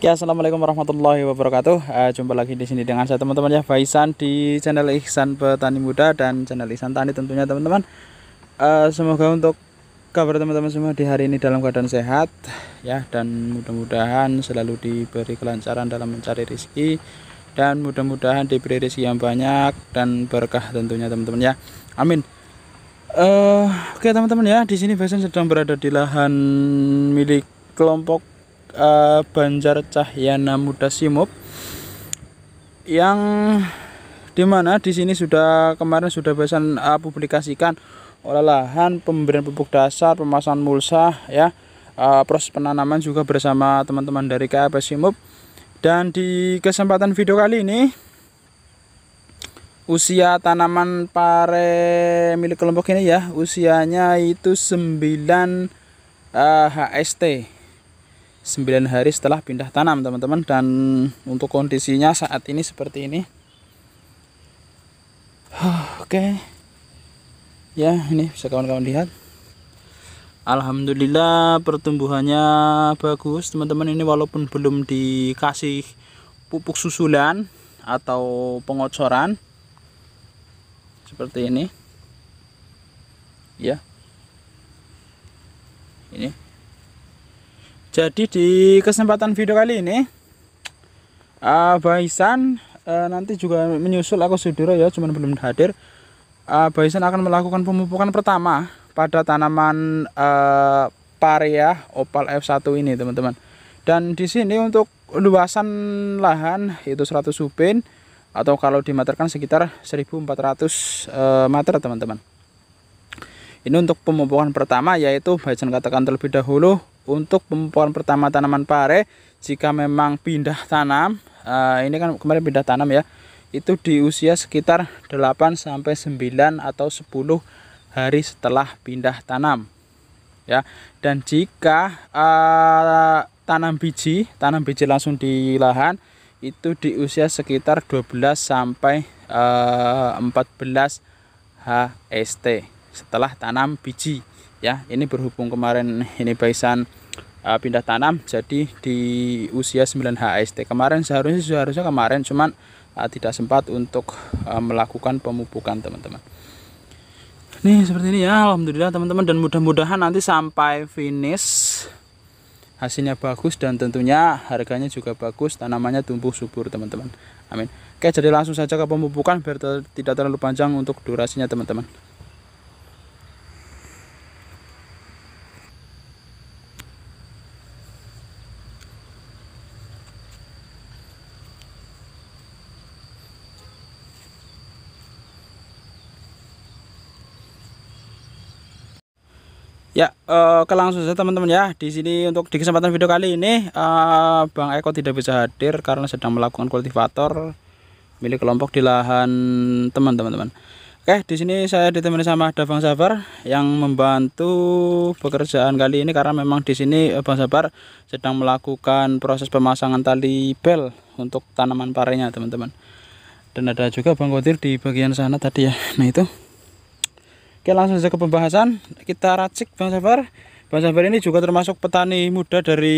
Oke, ya, assalamualaikum warahmatullahi wabarakatuh. Uh, jumpa lagi di sini dengan saya teman-teman ya Faisan di channel Ihsan Petani Muda dan channel Ihsan Tani tentunya teman-teman. Uh, semoga untuk kabar teman-teman semua di hari ini dalam keadaan sehat ya dan mudah-mudahan selalu diberi kelancaran dalam mencari rezeki dan mudah-mudahan diberi rezeki yang banyak dan berkah tentunya teman-teman ya. Amin. Uh, oke okay, teman-teman ya, di sini Faisan sedang berada di lahan milik kelompok uh, Banjar Cahyana Muda Simup yang dimana di sini sudah kemarin sudah bahasan uh, eh, publikasikan lahan, pemberian pupuk dasar pemasangan mulsa ya uh, proses penanaman juga bersama teman-teman dari KAP Simup dan di kesempatan video kali ini usia tanaman pare milik kelompok ini ya usianya itu 9 uh, HST 9 hari setelah pindah tanam teman-teman dan untuk kondisinya saat ini seperti ini oke okay. ya ini bisa kawan-kawan lihat Alhamdulillah pertumbuhannya bagus teman-teman ini walaupun belum dikasih pupuk susulan atau pengocoran seperti ini ya ini jadi di kesempatan video kali ini uh, eh, Baisan uh, eh, nanti juga menyusul aku sudiro ya cuman belum hadir uh, eh, Baisan akan melakukan pemupukan pertama pada tanaman uh, paria opal F1 ini teman-teman dan di sini untuk luasan lahan itu 100 supin atau kalau dimeterkan sekitar 1400 uh, meter teman-teman ini untuk pemupukan pertama yaitu Baisan katakan terlebih dahulu untuk pemupukan pertama tanaman pare jika memang pindah tanam uh, ini kan kemarin pindah tanam ya itu di usia sekitar 8 sampai 9 atau 10 hari setelah pindah tanam ya dan jika uh, tanam biji tanam biji langsung di lahan itu di usia sekitar 12 sampai uh, 14 HST setelah tanam biji ya ini berhubung kemarin ini baisan uh, pindah tanam jadi di usia 9 HST kemarin seharusnya seharusnya kemarin cuman uh, tidak sempat untuk uh, melakukan pemupukan teman-teman nih seperti ini ya Alhamdulillah teman-teman dan mudah-mudahan nanti sampai finish hasilnya bagus dan tentunya harganya juga bagus tanamannya tumbuh subur teman-teman amin oke jadi langsung saja ke pemupukan biar tidak terlalu panjang untuk durasinya teman-teman Ya, eh, ke langsung saja teman-teman ya. Di sini untuk di kesempatan video kali ini eh, Bang Eko tidak bisa hadir karena sedang melakukan kultivator milik kelompok di lahan teman teman-teman. Oke, di sini saya ditemani sama ada Bang Sabar yang membantu pekerjaan kali ini karena memang di sini eh, Bang Sabar sedang melakukan proses pemasangan tali bel untuk tanaman parenya, teman-teman. Dan ada juga Bang Kotir di bagian sana tadi ya. Nah, itu Oke langsung saja ke pembahasan kita racik Bang Safar Bang Safar ini juga termasuk petani muda dari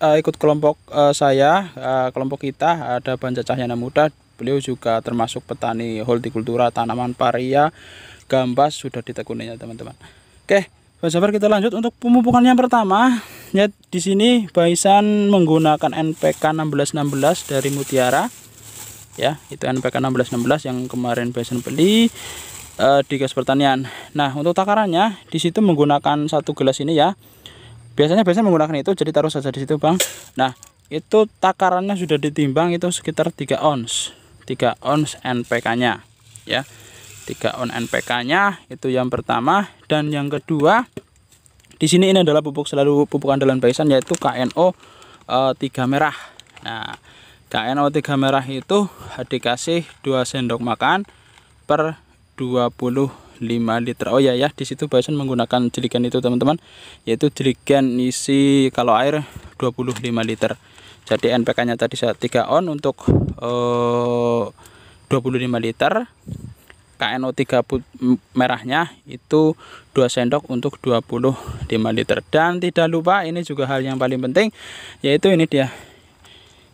uh, ikut kelompok uh, saya, uh, kelompok kita ada Banja Cahyana Muda. Beliau juga termasuk petani holtikultura tanaman paria, gambas sudah ditekuninya teman-teman. Oke, Bang Safar kita lanjut untuk pemupukan yang pertama. Ya di sini Baisan menggunakan NPK 1616 dari Mutiara. Ya, itu NPK 1616 yang kemarin Baisan beli uh, di gas pertanian. Nah, untuk takarannya di situ menggunakan satu gelas ini ya. Biasanya biasanya menggunakan itu jadi taruh saja di situ, Bang. Nah, itu takarannya sudah ditimbang itu sekitar 3 ons. 3 ons NPK-nya ya. 3 ons NPK-nya itu yang pertama dan yang kedua di sini ini adalah pupuk selalu pupuk andalan Baisan yaitu KNO e, eh, 3 merah. Nah, KNO 3 merah itu dikasih 2 sendok makan per 25 liter oh ya ya di situ bahasan menggunakan jerigen itu teman-teman yaitu jerigen isi kalau air 25 liter jadi NPK nya tadi saya 3 on untuk eh, 25 liter KNO3 merahnya itu 2 sendok untuk 25 liter dan tidak lupa ini juga hal yang paling penting yaitu ini dia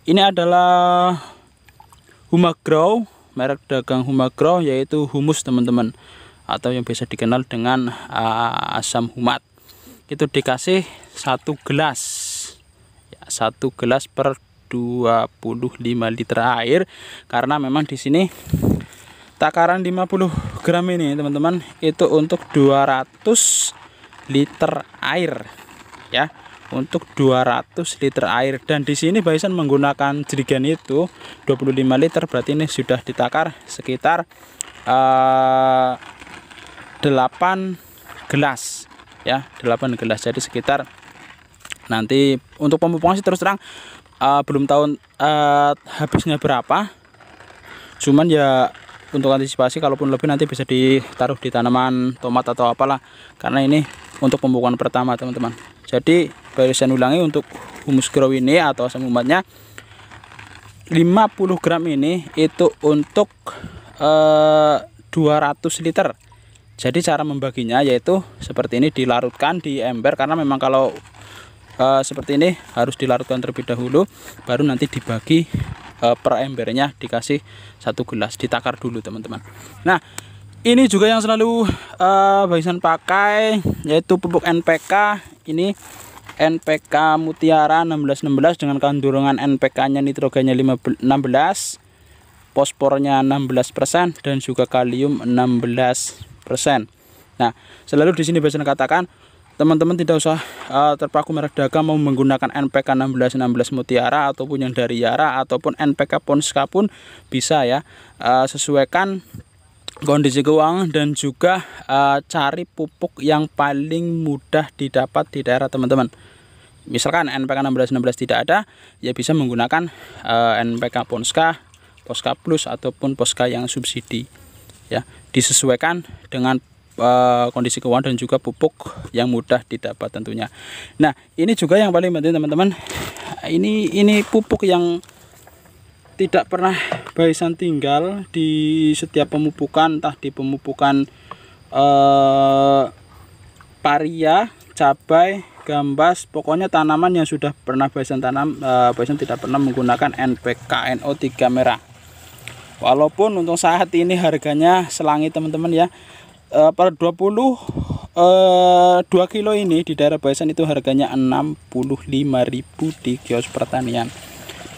ini adalah grow merek dagang Humagro yaitu humus teman-teman atau yang biasa dikenal dengan uh, asam humat itu dikasih satu gelas ya, satu gelas per 25 liter air karena memang di sini takaran 50 gram ini teman-teman itu untuk 200 liter air ya untuk 200 liter air dan di sini Bison menggunakan jerigen itu 25 liter berarti ini sudah ditakar sekitar uh, eh, 8 gelas ya 8 gelas jadi sekitar nanti untuk pemupukan sih terus terang uh, belum tahu uh, habisnya berapa cuman ya untuk antisipasi kalaupun lebih nanti bisa ditaruh di tanaman tomat atau apalah karena ini untuk pemupukan pertama teman-teman jadi saya ulangi untuk humus grow ini atau asam umatnya 50 gram ini itu untuk e, eh, 200 liter jadi cara membaginya yaitu seperti ini dilarutkan di ember karena memang kalau e, seperti ini harus dilarutkan terlebih dahulu baru nanti dibagi e, per embernya dikasih satu gelas ditakar dulu teman-teman nah ini juga yang selalu uh, bagian pakai yaitu pupuk NPK ini NPK Mutiara 1616 dengan kandungan NPK-nya nitrogennya 15, 16 fosfornya 16% dan juga kalium 16%. Nah, selalu di sini biasanya katakan teman-teman tidak usah uh, terpaku merek dagang mau menggunakan NPK 1616 Mutiara ataupun yang dari Yara ataupun NPK Ponska pun bisa ya. Uh, sesuaikan kondisi keuangan dan juga uh, cari pupuk yang paling mudah didapat di daerah teman-teman misalkan NPK 1616 tidak ada ya bisa menggunakan uh, eh, NPK Ponska Poska Plus ataupun Poska yang subsidi ya disesuaikan dengan eh, kondisi keuangan dan juga pupuk yang mudah didapat tentunya nah ini juga yang paling penting teman-teman ini ini pupuk yang tidak pernah baisan tinggal di setiap pemupukan entah di pemupukan eh, paria cabai gambas pokoknya tanaman yang sudah pernah baisan tanam eh, baisan tidak pernah menggunakan NPK NO3 merah walaupun untuk saat ini harganya selangi teman-teman ya eh, per 20 eh, 2 kilo ini di daerah baisan itu harganya 65.000 di kios pertanian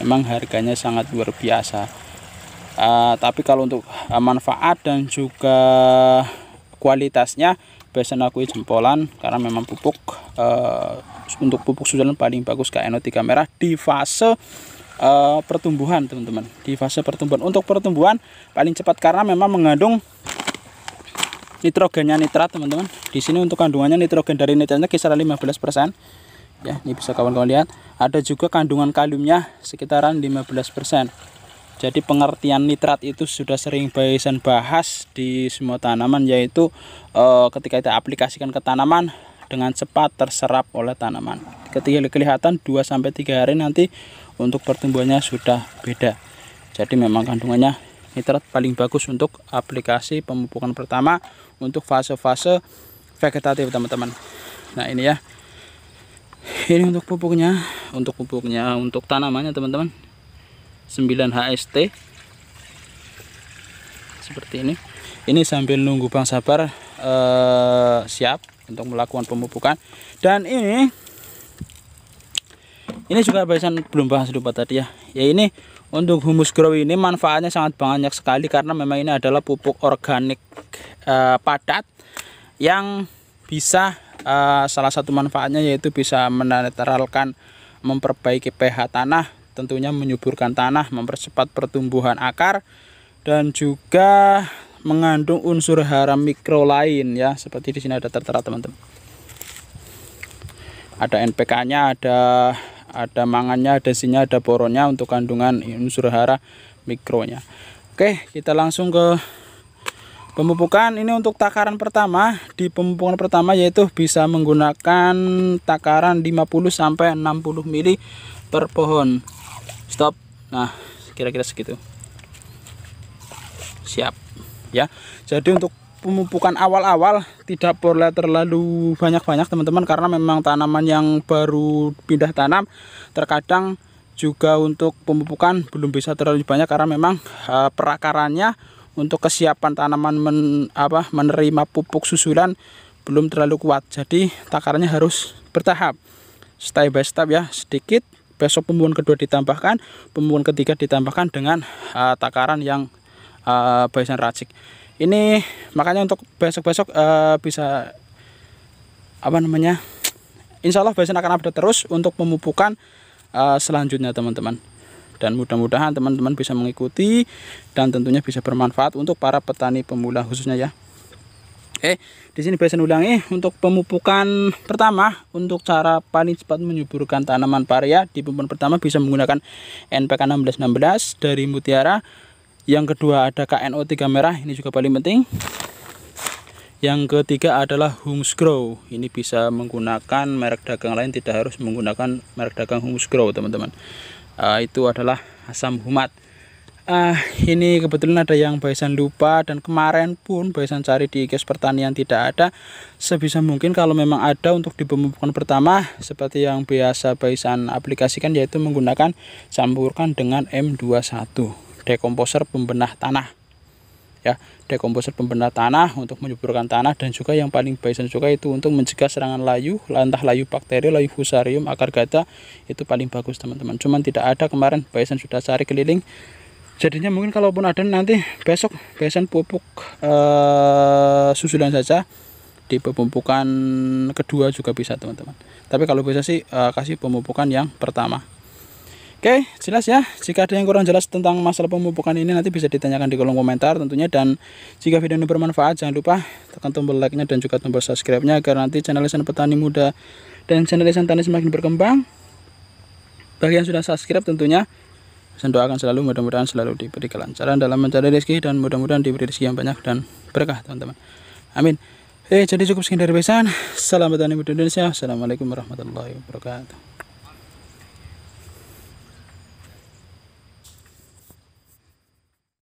memang harganya sangat luar biasa uh, tapi kalau untuk ah, manfaat dan juga kualitasnya biasanya aku jempolan karena memang pupuk uh, untuk pupuk susulan paling bagus KNO3 merah di fase uh, pertumbuhan teman-teman di fase pertumbuhan untuk pertumbuhan paling cepat karena memang mengandung nitrogennya nitrat teman-teman di sini untuk kandungannya nitrogen dari nitratnya kisaran 15% ya ini bisa kawan-kawan lihat ada juga kandungan kaliumnya sekitaran 15% jadi pengertian nitrat itu sudah sering bahasan bahas di semua tanaman yaitu e, ketika kita aplikasikan ke tanaman dengan cepat terserap oleh tanaman ketika kelihatan 2-3 hari nanti untuk pertumbuhannya sudah beda jadi memang kandungannya nitrat paling bagus untuk aplikasi pemupukan pertama untuk fase-fase vegetatif teman-teman nah ini ya ini untuk pupuknya untuk pupuknya untuk tanamannya teman-teman 9 HST seperti ini ini sambil nunggu Bang Sabar eh, siap untuk melakukan pemupukan dan ini ini juga bahasan belum bahas lupa tadi ya ya ini untuk humus grow ini manfaatnya sangat banyak sekali karena memang ini adalah pupuk organik eh, padat yang bisa uh, salah satu manfaatnya yaitu bisa menetralkan memperbaiki pH tanah tentunya menyuburkan tanah mempercepat pertumbuhan akar dan juga mengandung unsur hara mikro lain ya seperti di sini ada tertera teman-teman ada NPK-nya ada ada mangannya ada sinya ada boronnya untuk kandungan unsur hara mikronya oke kita langsung ke Pemupukan ini untuk takaran pertama, di pemupukan pertama yaitu bisa menggunakan takaran 50 sampai 60 mili per pohon. Stop. Nah, kira-kira segitu. Siap. Ya. Jadi untuk pemupukan awal-awal tidak boleh terlalu banyak-banyak teman-teman karena memang tanaman yang baru pindah tanam terkadang juga untuk pemupukan belum bisa terlalu banyak karena memang eh, perakarannya untuk kesiapan tanaman men, apa, menerima pupuk susulan belum terlalu kuat jadi takarannya harus bertahap step by step ya sedikit besok pembuahan kedua ditambahkan pembuahan ketiga ditambahkan dengan uh, takaran yang uh, eh, barisan racik ini makanya untuk besok-besok uh, bisa apa namanya Insya Allah biasanya akan update terus untuk pemupukan uh, selanjutnya teman-teman dan mudah-mudahan teman-teman bisa mengikuti dan tentunya bisa bermanfaat untuk para petani pemula khususnya ya Oke, di sini bahasan ulangi untuk pemupukan pertama untuk cara paling cepat menyuburkan tanaman paria di pemupukan pertama bisa menggunakan NPK 1616 dari Mutiara. Yang kedua ada KNO3 merah, ini juga paling penting. Yang ketiga adalah Humus Grow. Ini bisa menggunakan merek dagang lain, tidak harus menggunakan merek dagang Humus Grow, teman-teman uh, itu adalah asam humat uh, ini kebetulan ada yang Baisan lupa dan kemarin pun Baisan cari di iges pertanian tidak ada sebisa mungkin kalau memang ada untuk di pemupukan pertama seperti yang biasa Baisan aplikasikan yaitu menggunakan campurkan dengan M21 dekomposer pembenah tanah ya dekomposer pembenah tanah untuk menyuburkan tanah dan juga yang paling baik juga itu untuk mencegah serangan layu lantah layu bakteri layu fusarium akar gada itu paling bagus teman-teman cuman tidak ada kemarin baisan sudah cari keliling jadinya mungkin kalaupun ada nanti besok baisan pupuk eh, susulan saja di pemupukan kedua juga bisa teman-teman tapi kalau bisa sih eh, kasih pemupukan yang pertama Oke, jelas ya. Jika ada yang kurang jelas tentang masalah pemupukan ini nanti bisa ditanyakan di kolom komentar tentunya dan jika video ini bermanfaat jangan lupa tekan tombol like-nya dan juga tombol subscribe-nya agar nanti channel Lisan Petani Muda dan channel Lisan Tani semakin berkembang. Bagi yang sudah subscribe tentunya saya doakan selalu mudah-mudahan selalu diberi kelancaran dalam mencari rezeki dan mudah-mudahan diberi rezeki yang banyak dan berkah teman-teman. Amin. Eh, jadi cukup sekian dari Besan. Salam petani muda Indonesia. Assalamualaikum warahmatullahi wabarakatuh.